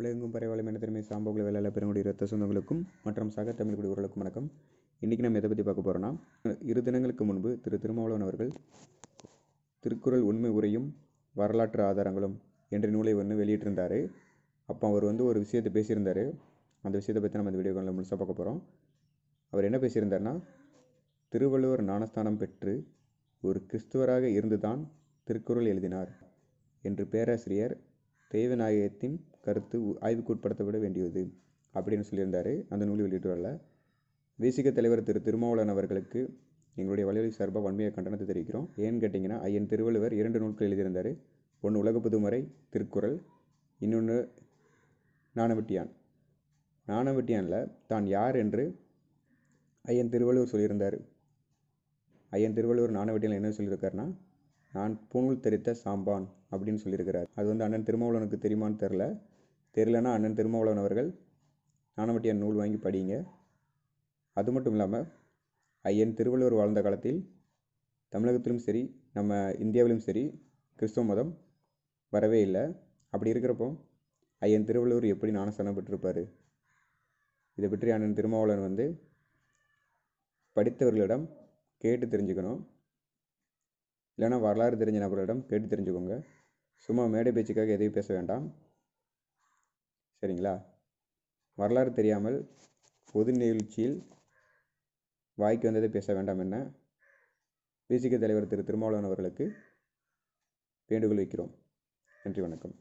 உலகெங்கும் பரவாயில்ல திறமை சாம்பவங்களை வேலையில் பெறக்கூடிய ரத்த சொந்தங்களுக்கும் மற்றும் சக தமிழ் குடிவர்களுக்கும் வணக்கம் இன்றைக்கி நம்ம எதை பற்றி பார்க்க போகிறோன்னா இரு தினங்களுக்கு முன்பு திரு திருமாவளவன் அவர்கள் திருக்குறள் உண்மை உரையும் வரலாற்று ஆதாரங்களும் என்ற நூலை ஒன்று வெளியிட்டிருந்தார் அப்போ அவர் வந்து ஒரு விஷயத்தை பேசியிருந்தார் அந்த விஷயத்தை பற்றி நம்ம இந்த வீடியோ காலில் முழுசாக பார்க்க போகிறோம் அவர் என்ன பேசியிருந்தார்னா திருவள்ளுவர் ஞானஸ்தானம் பெற்று ஒரு கிறிஸ்துவராக இருந்துதான் திருக்குறள் எழுதினார் என்று பேராசிரியர் தெய்வநாயகத்தின் கருத்து ஆய்வுக்குட்படுத்தப்பட வேண்டியது அப்படின்னு சொல்லியிருந்தார் அந்த நூலை வெளியிட்டு வரல விசிக தலைவர் திரு திருமாவளன் அவர்களுக்கு எங்களுடைய வலியுறுத்தி சார்பாக வன்மையை கண்டனத்தை தெரிவிக்கிறோம் ஏன்னு கேட்டிங்கன்னா ஐயன் திருவள்ளுவர் இரண்டு நூல்கள் எழுதியிருந்தார் ஒன்று உலக புதுமுறை திருக்குறள் இன்னொன்று நாணவெட்டியான் நாணவெட்டியானில் தான் யார் என்று ஐயன் திருவள்ளுவர் சொல்லியிருந்தார் ஐயன் திருவள்ளுவர் நாணவெட்டியான் என்ன சொல்லியிருக்காருன்னா நான் பூணூல் தெரித்த சாம்பான் அப்படின்னு சொல்லியிருக்கிறார் அது வந்து அண்ணன் திருமாவளவனுக்கு தெரியுமான்னு தெரில தெரிலனா அண்ணன் திருமாவளவன் அவர்கள் நாணமட்டியார் நூல் வாங்கி படிங்க அது மட்டும் இல்லாமல் ஐயன் திருவள்ளுவர் வாழ்ந்த காலத்தில் தமிழகத்திலும் சரி நம்ம இந்தியாவிலும் சரி கிறிஸ்துவ மதம் வரவே இல்லை அப்படி இருக்கிறப்போ ஐயன் திருவள்ளுவர் எப்படி நாணசனம் பெற்றிருப்பார் இதை பற்றி அண்ணன் திருமாவளவன் வந்து படித்தவர்களிடம் கேட்டு தெரிஞ்சுக்கணும் இல்லைனா வரலாறு தெரிஞ்ச நபர்களிடம் கேட்டு தெரிஞ்சுக்கோங்க சும்மா மேடை பேச்சுக்காக எதையும் பேச வேண்டாம் சரிங்களா வரலாறு தெரியாமல் பொது நிகழ்ச்சியில் வாய்க்கு வந்ததை பேச வேண்டாம் என்ன பிசிக தலைவர் திரு திருமாவளவன் அவர்களுக்கு வேண்டுகோள் வைக்கிறோம் நன்றி வணக்கம்